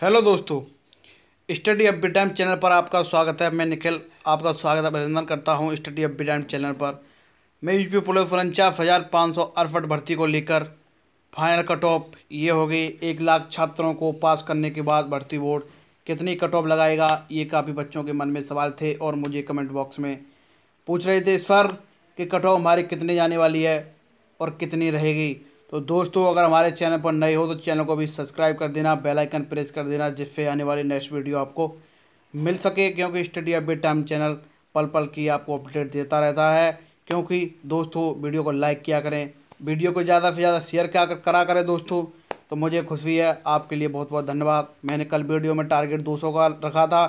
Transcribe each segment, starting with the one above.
hello दोस्तों study अपी time channel पर आपका स्वागत है मैं निखिल आपका स्वागत अभिनंदन करता हूं स्टडी अपी टाइम चैनल पर मैं यू पी पुलिस उनचास हज़ार पाँच सौ अड़सठ भर्ती को लेकर फाइनल कट ऑफ ये होगी एक लाख छात्रों को पास करने के बाद भर्ती बोर्ड कितनी कट ऑफ लगाएगा ये काफ़ी बच्चों के मन में सवाल थे और मुझे कमेंट बॉक्स में पूछ रहे थे सर कि कट ऑफ हमारी कितनी जाने वाली है और कितनी रहेगी तो दोस्तों अगर हमारे चैनल पर नए हो तो चैनल को भी सब्सक्राइब कर देना बेल आइकन प्रेस कर देना जिससे आने वाली नेक्स्ट वीडियो आपको मिल सके क्योंकि स्टडी अपडेट टाइम चैनल पल पल की आपको अपडेट देता रहता है क्योंकि दोस्तों वीडियो को लाइक किया करें वीडियो को ज़्यादा से ज़्यादा शेयर क्या करा करें दोस्तों तो मुझे खुशी है आपके लिए बहुत बहुत धन्यवाद मैंने कल वीडियो में टारगेट सौ का रखा था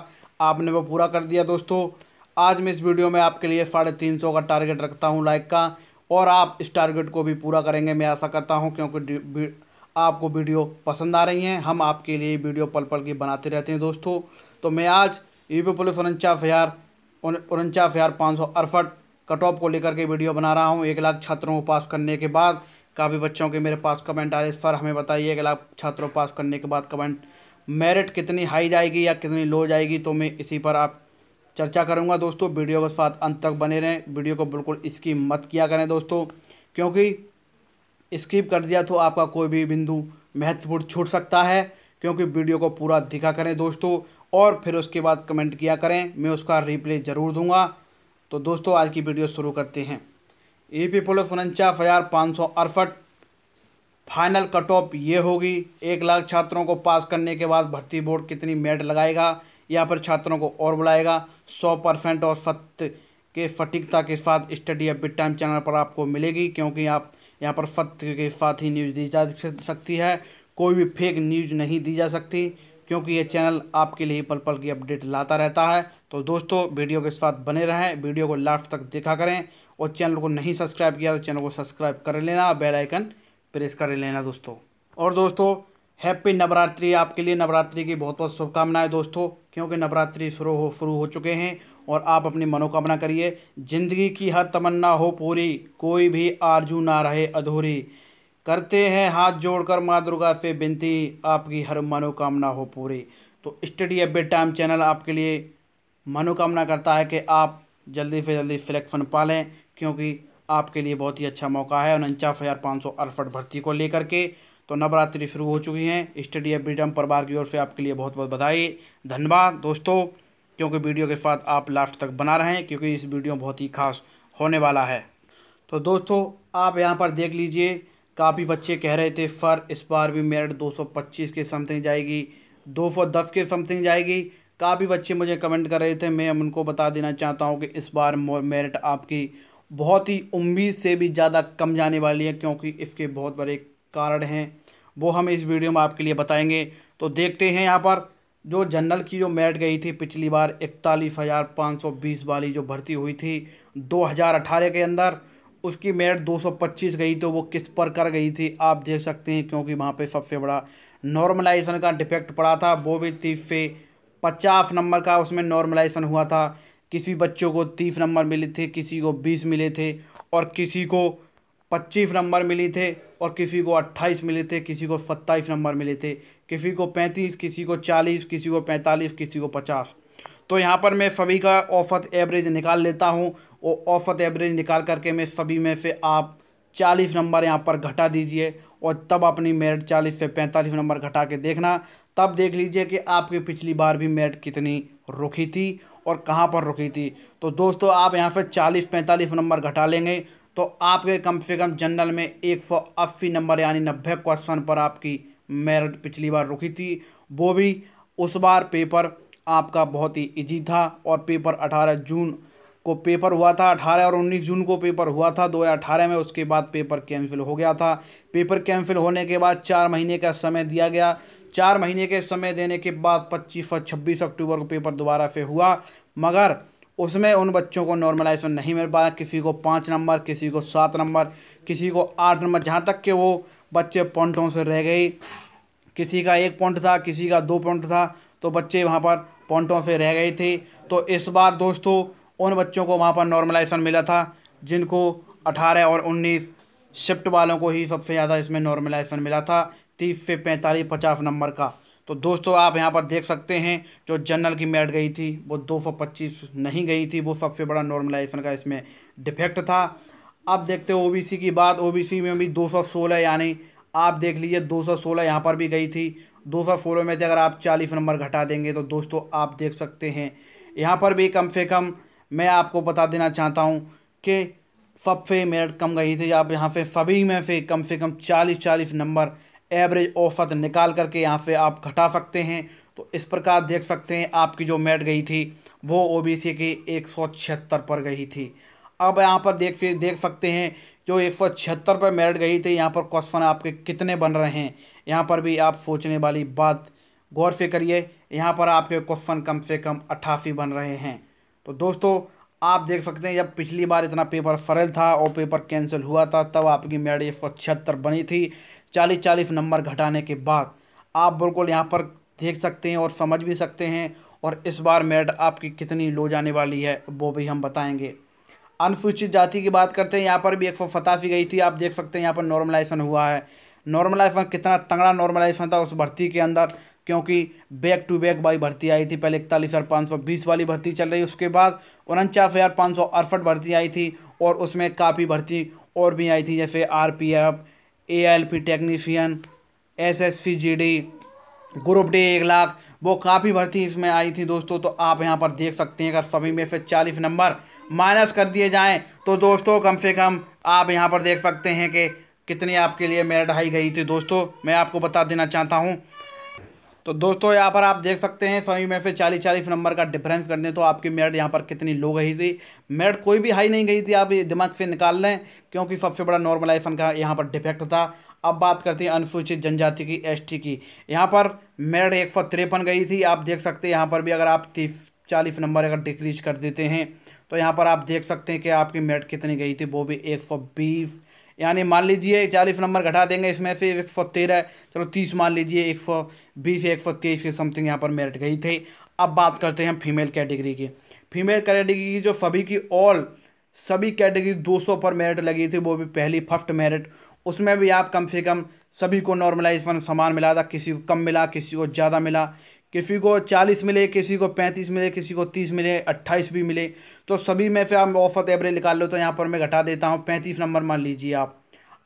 आपने वो पूरा कर दिया दोस्तों आज मैं इस वीडियो में आपके लिए साढ़े तीन सौ का टारगेट रखता हूँ लाइक का और आप इस टारगेट को भी पूरा करेंगे मैं आशा करता हूँ क्योंकि आपको वीडियो पसंद आ रही हैं हम आपके लिए वीडियो पल पल की बनाते रहते हैं दोस्तों तो मैं आज यू e पी पुलिस उनचास हज़ार उनचास हज़ार पाँच सौ अड़सठ कट ऑफ को लेकर के वीडियो बना रहा हूँ एक लाख छात्रों को पास करने के बाद काफ़ी बच्चों के मेरे पास कमेंट आ रहे इस पर हमें बताइए एक लाख छात्रों पास करने के बाद कमेंट मेरिट कितनी हाई जाएगी या कितनी लो जाएगी तो मैं इसी पर आप चर्चा करूँगा दोस्तों वीडियो के साथ अंत तक बने रहें वीडियो को बिल्कुल स्किप मत किया करें दोस्तों क्योंकि स्किप कर दिया तो आपका कोई भी बिंदु महत्वपूर्ण छूट सकता है क्योंकि वीडियो को पूरा दिखा करें दोस्तों और फिर उसके बाद कमेंट किया करें मैं उसका रिप्ले ज़रूर दूंगा तो दोस्तों आज की वीडियो शुरू करते हैं ए पी पुलिस उनचास हज़ार पाँच सौ अड़सठ फाइनल कट ऑफ ये होगी एक लाख छात्रों को पास करने के बाद भर्ती बोर्ड कितनी मेट लगाएगा यहाँ पर छात्रों को और बुलाएगा सौ परसेंट और सत्य के फटिकता के साथ स्टडी अपडेट टाइम चैनल पर आपको मिलेगी क्योंकि आप यहाँ पर सत्य के साथ ही न्यूज़ दी जा सकती है कोई भी फेक न्यूज़ नहीं दी जा सकती क्योंकि ये चैनल आपके लिए पल पल की अपडेट लाता रहता है तो दोस्तों वीडियो के साथ बने रहें वीडियो को लास्ट तक देखा करें और चैनल को नहीं सब्सक्राइब किया तो चैनल को सब्सक्राइब कर लेना बेल आइकन प्रेस कर लेना दोस्तों और दोस्तों हैप्पी नवरात्रि आपके लिए नवरात्रि की बहुत बहुत शुभकामनाएं दोस्तों क्योंकि नवरात्रि शुरू हो शुरू हो चुके हैं और आप अपनी मनोकामना करिए जिंदगी की हर तमन्ना हो पूरी कोई भी आरजू ना रहे अधूरी करते हैं हाथ जोड़कर माँ दुर्गा से विनती आपकी हर मनोकामना हो पूरी तो स्टडी अब टाइम चैनल आपके लिए मनोकामना करता है कि आप जल्दी से जल्दी सिलेक्शन पा लें क्योंकि आपके लिए बहुत ही अच्छा मौका है उनचास हज़ार पाँच सौ अड़सठ भर्ती को लेकर के तो नवरात्रि शुरू हो चुकी हैं स्टडी एफ ब्रिटम परिवार की ओर से आपके लिए बहुत बहुत बधाई धन्यवाद दोस्तों क्योंकि वीडियो के साथ आप लास्ट तक बना रहें क्योंकि इस वीडियो बहुत ही खास होने वाला है तो दोस्तों आप यहाँ पर देख लीजिए काफ़ी बच्चे कह रहे थे फर इस बार भी मेरिट 225 के समथिंग जाएगी 210 के समथिंग जाएगी काफ़ी बच्चे मुझे कमेंट कर रहे थे मैं उनको बता देना चाहता हूँ कि इस बार मेरिट आपकी बहुत ही उम्मीद से भी ज़्यादा कम जाने वाली है क्योंकि इसके बहुत बड़े कारण हैं वो हम इस वीडियो में आपके लिए बताएंगे तो देखते हैं यहाँ पर जो जनरल की जो मेरिट गई थी पिछली बार इकतालीस हज़ार पाँच सौ बीस वाली जो भर्ती हुई थी दो हज़ार अठारह के अंदर उसकी मेरिट दो सौ पच्चीस गई तो वो किस पर कर गई थी आप देख सकते हैं क्योंकि वहाँ पे सबसे बड़ा नॉर्मलाइजेशन का डिफेक्ट पड़ा था वो भी तीस से पचास नंबर का उसमें नॉर्मलाइजेशन हुआ था किसी बच्चों को तीस नंबर मिले थे किसी को बीस मिले थे और किसी को पच्चीस नंबर मिले थे और किसी को अट्ठाईस मिले थे किसी को सत्ताईस नंबर मिले थे किसी को पैंतीस किसी को चालीस किसी को पैंतालीस किसी को पचास तो यहाँ पर मैं सभी का औसत एवरेज निकाल लेता हूँ और औसत एवरेज निकाल करके मैं सभी में से आप चालीस नंबर यहाँ पर घटा दीजिए और तब अपनी मेरिट चालीस से पैंतालीस नंबर घटा के देखना तब देख लीजिए कि आपकी पिछली बार भी मेरिट कितनी रुकी थी और कहाँ पर रुकी थी तो दोस्तों आप यहाँ से चालीस पैंतालीस नंबर घटा लेंगे तो आपके कम से कम जनरल में एक सौ अस्सी नंबर यानी नब्बे क्वेश्चन पर आपकी मेरिट पिछली बार रुकी थी वो भी उस बार पेपर आपका बहुत ही इजी था और पेपर अठारह जून को पेपर हुआ था अठारह और उन्नीस जून को पेपर हुआ था अठारह में उसके बाद पेपर कैंसिल हो गया था पेपर कैंसिल होने के बाद चार महीने का समय दिया गया चार महीने के समय देने के बाद पच्चीस और छब्बीस अक्टूबर को पेपर दोबारा से हुआ मगर उसमें उन बच्चों को नॉर्मलाइजेशन तो नहीं मिल पा रहा किसी को पाँच नंबर किसी को सात नंबर किसी को आठ नंबर जहाँ तक कि वो बच्चे पॉइंटों से रह गए किसी का एक पॉइंट था किसी का दो पॉइंट था तो बच्चे वहाँ पर पॉइंटों से रह गए थे तो इस बार दोस्तों उन बच्चों को वहाँ पर नॉर्मलाइजेशन मिला था जिनको अठारह और उन्नीस शिफ्ट वालों को ही सबसे ज़्यादा इसमें नॉर्मलाइजेशन मिला था तीस से पैंतालीस पचास नंबर का तो दोस्तों आप यहाँ पर देख सकते हैं जो जनरल की मेरिट गई थी वो पच्चीस नहीं गई थी वो सबसे बड़ा नॉर्मलाइजेशन का इसमें डिफेक्ट था अब देखते हो ओबीसी की बात ओबीसी में भी 216 यानी आप देख लीजिए 216 यहाँ पर भी गई थी 216 में से अगर आप 40 नंबर घटा देंगे तो दोस्तों आप देख सकते हैं यहाँ पर भी कम से कम मैं आपको बता देना चाहता हूँ कि सबसे मेरिट कम गई थी आप यहाँ से सभी में से कम से कम चालीस चालीस नंबर एवरेज औसत निकाल करके यहाँ से आप घटा सकते हैं तो इस प्रकार देख सकते हैं आपकी जो मेट गई थी वो ओबीसी की एक सौ छिहत्तर पर गई थी अब यहाँ पर देख देख सकते हैं जो एक सौ छिहत्तर पर मेरिट गई थी यहाँ पर क्वेश्चन आपके कितने बन रहे हैं यहाँ पर भी आप सोचने वाली बात गौर से करिए यहाँ पर आपके क्वेश्चन कम से कम अट्ठासी बन रहे हैं तो दोस्तों आप देख सकते हैं जब पिछली बार इतना पेपर फरल था और पेपर कैंसिल हुआ था तब आपकी मेरिट एक सौ छिहत्तर बनी थी चालीस चालीस नंबर घटाने के बाद आप बिल्कुल यहाँ पर देख सकते हैं और समझ भी सकते हैं और इस बार मेरिट आपकी कितनी लो जाने वाली है वो भी हम बताएंगे अनुसूचित जाति की बात करते हैं यहाँ पर भी एक सौ सतासी गई थी आप देख सकते हैं यहाँ पर नॉर्मलाइजेशन हुआ है नॉर्मलाइजेशन कितना तंगड़ा नॉर्मलाइजेशन था उस भर्ती के अंदर क्योंकि बैक टू बैक बाई भर्ती आई थी पहले इकतालीस हज़ार पाँच सौ बीस वाली भर्ती चल रही उसके बाद उनचास हज़ार पाँच सौ अड़सठ भर्ती आई थी और उसमें काफ़ी भर्ती और भी आई थी जैसे R P F A P technician S S C G D group D एक लाख वो काफ़ी भर्ती इसमें आई थी दोस्तों तो आप यहाँ पर देख सकते हैं अगर सभी में से चालीस नंबर माइनस कर दिए जाएँ तो दोस्तों कम से कम आप यहाँ पर देख सकते हैं कि कितनी आपके लिए मेरिट आई गई थी दोस्तों मैं आपको बता देना चाहता हूँ तो दोस्तों यहाँ पर आप देख सकते हैं सभी में से चालीस चालीस नंबर का डिफरेंस कर दें तो आपकी मेरिट यहाँ पर कितनी लो गई थी मेरिट कोई भी हाई नहीं गई थी आप दिमाग से निकाल लें क्योंकि सबसे बड़ा नॉर्मलाइजेशन का यहाँ पर डिफेक्ट था अब बात करते हैं अनुसूचित जनजाति की एसटी की यहाँ पर मेरिट एक सौ तिरपन गई थी आप देख सकते हैं यहाँ पर भी अगर आप तीस चालीस नंबर अगर डिक्रीज कर देते हैं तो यहाँ पर आप देख सकते हैं कि आपकी मेरिट कितनी गई थी वो भी एक सौ बीस यानी मान लीजिए चालीस नंबर घटा देंगे इसमें से एक सौ तेरह चलो तीस मान लीजिए एक सौ बीस एक सौ तेईस के समथिंग यहाँ पर मेरिट गई थी अब बात करते हैं हम फीमेल कैटेगरी की फीमेल कैटेगरी की जो सभी की ऑल सभी कैटेगरी दो सौ पर मेरिट लगी थी वो भी पहली फर्स्ट मेरिट उसमें भी आप कम से कम सभी को नॉर्मलाइज वन समान मिला था किसी को कम मिला किसी को ज़्यादा मिला किसी को चालीस मिले किसी को पैंतीस मिले किसी को तीस मिले अट्ठाईस भी मिले तो सभी में फिर आप औसत एवरेज निकाल लो तो यहाँ पर मैं घटा देता हूँ पैंतीस नंबर मान लीजिए आप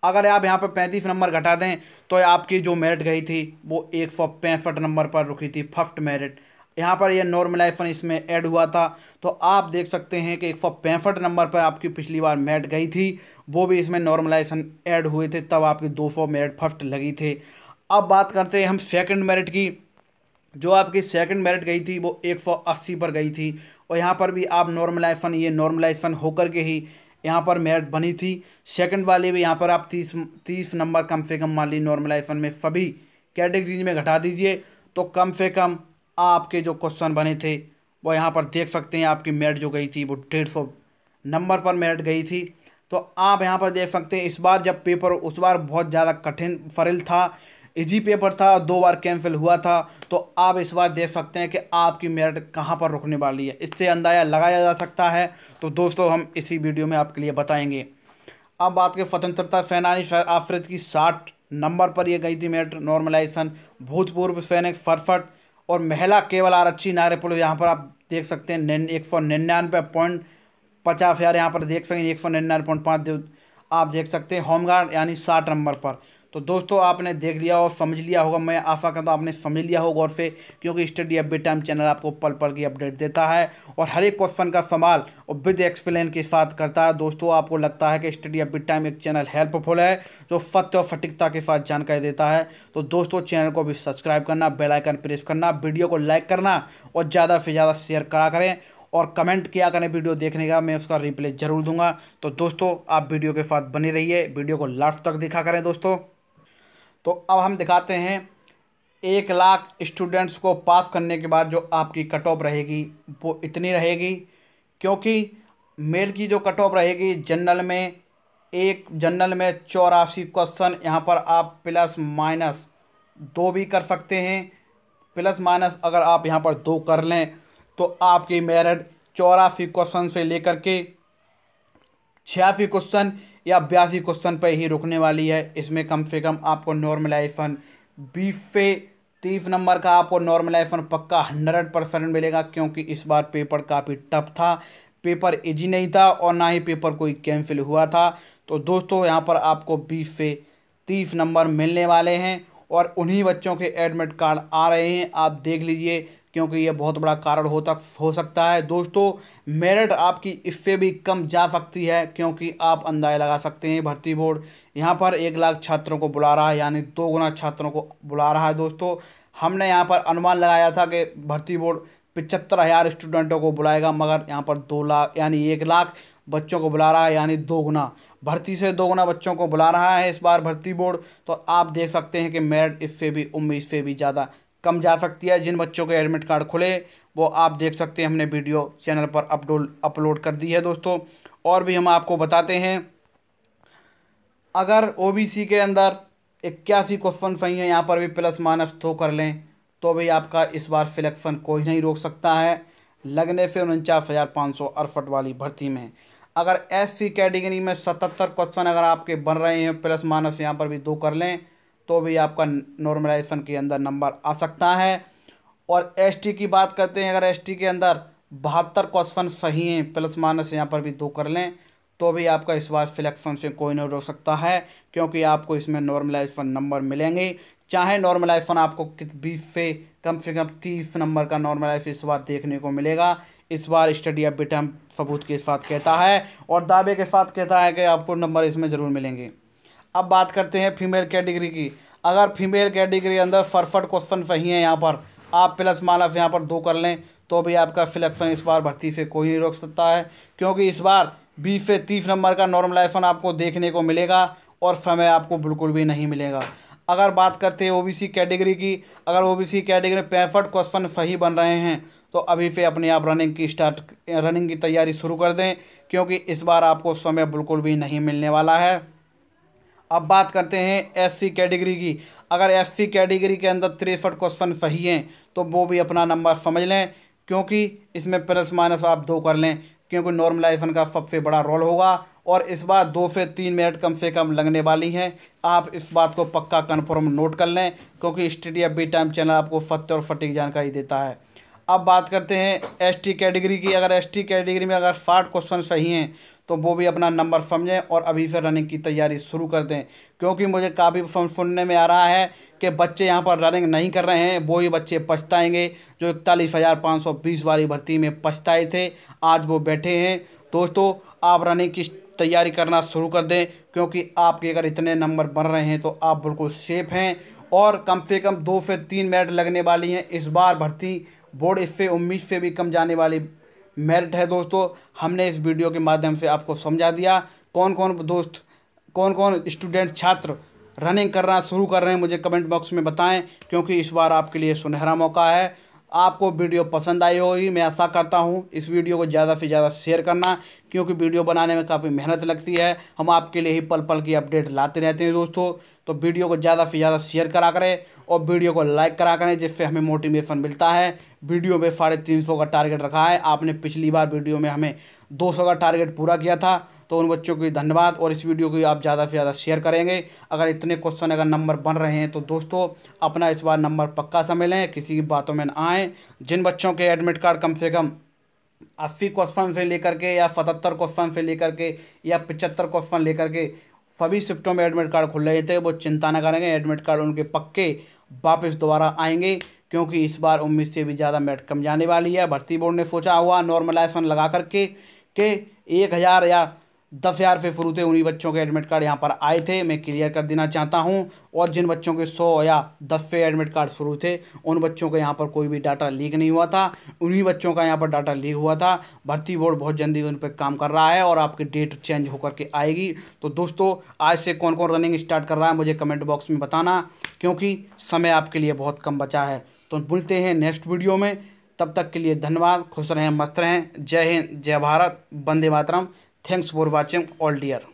अगर आप यहाँ पर पैंतीस नंबर घटा दें तो आपकी जो मेरिट गई थी वो एक सौ पैंसठ नंबर पर रुकी थी फर्स्ट मेरिट यहाँ पर यह नॉर्मलाइजेशन इसमें ऐड हुआ था तो आप देख सकते हैं कि एक सौ पैंसठ नंबर पर आपकी पिछली बार मेरिट गई थी वो भी इसमें नॉर्मलाइजेशन ऐड हुए थे तब आपकी दो सौ मेरिट फर्स्ट लगी थे अब बात करते हैं हम सेकेंड मेरिट की जो आपकी सेकंड मेरिट गई थी वो 180 पर गई थी और यहाँ पर भी आप नॉर्मलाइजन ये नॉर्मलाइजेशन होकर के ही यहाँ पर मेरिट बनी थी सेकंड वाले भी यहाँ पर आप तीस तीस नंबर कम से कम मान ली नॉर्मलाइजेशन में सभी कैटेगरीज में घटा दीजिए तो कम से कम आपके जो क्वेश्चन बने थे वो यहाँ पर देख सकते हैं आपकी मेरिट जो गई थी वो डेढ़ सौ नंबर पर मेरिट गई थी तो आप यहाँ पर देख सकते हैं इस बार जब पेपर उस बार बहुत ज़्यादा कठिन फरिल था इजी पेपर था दो बार कैंसिल हुआ था तो आप इस बार देख सकते हैं कि आपकी मेरिट कहाँ पर रुकने वाली है इससे अंदाज़ा लगाया जा सकता है तो दोस्तों हम इसी वीडियो में आपके लिए बताएंगे अब बात करें स्वतंत्रता सेनानी आफरीद की साठ नंबर पर यह गई थी मेरिट नॉर्मलाइजेशन भूतपूर्व सैनिक फरफट और महिला केवल आरक्षी नारे पुल यहाँ पर आप देख सकते हैं एक सौ निन्यानवे पॉइंट पचास हज़ार यहाँ पर देख सकें एक सौ निन्यानवे पॉइंट पाँच आप देख सकते हैं होमगार्ड यानी साठ नंबर पर तो दोस्तों आपने देख लिया और समझ लिया होगा मैं आशा करता हूँ आपने समझ लिया होगा गौर से क्योंकि स्टडी अपडेट टाइम चैनल आपको पल पल की अपडेट देता है और हर एक क्वेश्चन का सवाल और विद एक्सप्लेन के साथ करता है दोस्तों आपको लगता है कि स्टडी अपडेट टाइम एक चैनल हेल्पफुल है जो सत्य और सटीकता के साथ जानकारी देता है तो दोस्तों चैनल को भी सब्सक्राइब करना बेलाइकन प्रेस करना वीडियो को लाइक करना और ज़्यादा से ज़्यादा शेयर करा करें और कमेंट किया करें वीडियो देखने का मैं उसका रिप्लाई ज़रूर दूंगा तो दोस्तों आप वीडियो के साथ बने रहिए वीडियो को लास्ट तक देखा करें दोस्तों तो अब हम दिखाते हैं एक लाख स्टूडेंट्स को पास करने के बाद जो आपकी कट ऑफ रहेगी वो इतनी रहेगी क्योंकि मेल की जो कट ऑफ रहेगी जनरल में एक जनरल में चौरासी क्वेश्चन यहाँ पर आप प्लस माइनस दो भी कर सकते हैं प्लस माइनस अगर आप यहाँ पर दो कर लें तो आपकी मेरिट चौरासी क्वेश्चन से लेकर के छियासी क्वेश्चन या बयासी क्वेश्चन पर ही रुकने वाली है इसमें कम से कम आपको नॉर्मलाइजेशन बीफे तीस नंबर का आपको नॉर्मलाइजेशन पक्का हंड्रेड परसेंट मिलेगा क्योंकि इस बार पेपर काफ़ी टफ था पेपर इजी नहीं था और ना ही पेपर कोई कैंसिल हुआ था तो दोस्तों यहाँ पर आपको बीस से तीस नंबर मिलने वाले हैं और उन्हीं बच्चों के एडमिट कार्ड आ रहे हैं आप देख लीजिए क्योंकि यह बहुत बड़ा कारण हो तक हो सकता है दोस्तों मेरिट आपकी इससे भी कम जा सकती है क्योंकि आप अंदाजा लगा सकते हैं भर्ती बोर्ड यहाँ पर एक लाख छात्रों को बुला रहा है यानी दो गुना छात्रों को बुला रहा है दोस्तों हमने यहाँ पर अनुमान लगाया था कि भर्ती बोर्ड पिचहत्तर हज़ार स्टूडेंटों को बुलाएगा मगर यहाँ पर दो लाख यानी एक लाख बच्चों को बुला रहा है यानी दो गुना भर्ती से दो गुना बच्चों को बुला रहा है इस बार भर्ती बोर्ड तो आप देख सकते हैं कि मेरिट इससे भी उम्मीद से भी ज़्यादा कम जा सकती है जिन बच्चों के एडमिट कार्ड खुले वो आप देख सकते हैं हमने वीडियो चैनल पर अपडोल अपलोड कर दी है दोस्तों और भी हम आपको बताते हैं अगर ओबीसी के अंदर इक्यासी क्वेश्चन सही हैं यहाँ पर भी प्लस माइनस थो कर लें तो भी आपका इस बार सिलेक्शन कोई नहीं रोक सकता है लगने से उनचास हज़ार पाँच सौ अड़सठ वाली भर्ती में अगर एस सी कैटेगरी में सतहत्तर क्वेश्चन अगर आपके बन रहे हैं प्लस माइनस यहाँ पर भी दो कर लें तो भी आपका नॉर्मलाइजेशन के अंदर नंबर आ सकता है और एसटी की बात करते हैं अगर एसटी के अंदर बहत्तर क्वेश्चन सही हैं प्लस माइनस यहाँ पर भी दो कर लें तो भी आपका इस बार सिलेक्शन से कोई नहीं रोक सकता है क्योंकि आपको इसमें नॉर्मलाइजेशन नंबर मिलेंगे चाहे नॉर्मलाइजेशन आपको बीस से कम से कम तीस नंबर का नॉर्मलाइज इस बार देखने को मिलेगा इस बार स्टडी अपडेट हम सबूत के साथ कहता है और दावे के साथ कहता है कि आपको नंबर इसमें ज़रूर मिलेंगे अब बात करते हैं फीमेल कैटेगरी की अगर फीमेल कैटेगरी अंदर फरफट क्वेश्चन सही है यहाँ पर आप प्लस माइनस यहाँ पर दो कर लें तो भी आपका सिलेक्शन इस बार भर्ती से कोई नहीं रोक सकता है क्योंकि इस बार बीस से तीस नंबर का नॉर्मलाइजेशन आपको देखने को मिलेगा और समय आपको बिल्कुल भी नहीं मिलेगा अगर बात करते हैं ओबीसी कैटेगरी की अगर ओबीसी कैटेगरी पैंसठ क्वेश्चन सही बन रहे हैं तो अभी से अपने आप रनिंग की स्टार्ट रनिंग की तैयारी शुरू कर दें क्योंकि इस बार आपको समय बिल्कुल भी नहीं मिलने वाला है अब बात करते हैं एससी कैटेगरी की अगर एससी कैटेगरी के अंदर तिरसठ क्वेश्चन सही हैं तो वो भी अपना नंबर समझ लें क्योंकि इसमें प्लस माइनस आप दो कर लें क्योंकि नॉर्मलाइजेशन का सबसे बड़ा रोल होगा और इस बार दो से तीन मिनट कम से कम लगने वाली हैं आप इस बात को पक्का कन्फर्म नोट कर लें क्योंकि स्टडी बी टाइम चैनल आपको सत्य और फटीक जानकारी देता है अब बात करते हैं एसटी कैटेगरी की अगर एसटी कैटेगरी में अगर साठ क्वेश्चन सही हैं तो वो भी अपना नंबर समझें और अभी से रनिंग की तैयारी शुरू कर दें क्योंकि मुझे काफ़ी सुनने में आ रहा है कि बच्चे यहाँ पर रनिंग नहीं कर रहे हैं वो ही बच्चे पछताएंगे जो इकतालीस हज़ार पाँच सौ बीस वाली भर्ती में पछताए थे आज वो बैठे हैं दोस्तों आप रनिंग की तैयारी करना शुरू कर दें क्योंकि आपके अगर इतने नंबर बन रहे हैं तो आप बिल्कुल सेफ़ हैं और कम से कम दो से तीन मिनट लगने वाली हैं इस बार भर्ती बोर्ड इससे उम्मीद से भी कम जाने वाली मेरिट है दोस्तों हमने इस वीडियो के माध्यम से आपको समझा दिया कौन कौन दोस्त कौन कौन स्टूडेंट छात्र रनिंग करना शुरू कर रहे हैं मुझे कमेंट बॉक्स में बताएं क्योंकि इस बार आपके लिए सुनहरा मौका है आपको वीडियो पसंद आई होगी मैं ऐसा करता हूँ इस वीडियो को ज़्यादा से ज़्यादा शेयर करना क्योंकि वीडियो बनाने में काफ़ी मेहनत लगती है हम आपके लिए ही पल पल की अपडेट लाते रहते हैं दोस्तों तो वीडियो को ज़्यादा से ज़्यादा शेयर करा करें और वीडियो को लाइक करा करें जिससे हमें मोटिवेशन मिलता है वीडियो में साढ़े तीन सौ का टारगेट रखा है आपने पिछली बार वीडियो में हमें दो सौ का टारगेट पूरा किया था तो उन बच्चों को धन्यवाद और इस वीडियो को आप ज़्यादा से ज़्यादा शेयर करेंगे अगर इतने क्वेश्चन अगर नंबर बन रहे हैं तो दोस्तों अपना इस बार नंबर पक्का समझ लें किसी की बातों में ना आएँ जिन बच्चों के एडमिट कार्ड कम से कम अस्सी क्वेश्चन से लेकर के या सतहत्तर क्वेश्चन से लेकर के या पचहत्तर क्वेश्चन लेकर के सभी शिफ्टों में एडमिट कार्ड खुल रहे थे वो चिंता न करेंगे एडमिट कार्ड उनके पक्के वापस दोबारा आएंगे क्योंकि इस बार उम्मीद से भी ज़्यादा मेट कम जाने वाली है भर्ती बोर्ड ने सोचा हुआ नॉर्मलाइजेशन लगा करके के एक हज़ार या दस हज़ार पे शुरू थे उन्हीं बच्चों के एडमिट कार्ड यहाँ पर आए थे मैं क्लियर कर देना चाहता हूँ और जिन बच्चों के सौ या दस पे एडमिट कार्ड शुरू थे उन बच्चों का यहाँ पर कोई भी डाटा लीक नहीं हुआ था उन्हीं बच्चों का यहाँ पर डाटा लीक हुआ था भर्ती बोर्ड बहुत जल्दी उन पर काम कर रहा है और आपकी डेट चेंज होकर के आएगी तो दोस्तों आज से कौन कौन रनिंग स्टार्ट कर रहा है मुझे कमेंट बॉक्स में बताना क्योंकि समय आपके लिए बहुत कम बचा है तो बोलते हैं नेक्स्ट वीडियो में तब तक के लिए धन्यवाद खुश रहें मस्त रहें जय हिंद जय भारत वंदे मातरम thanks for watching all dear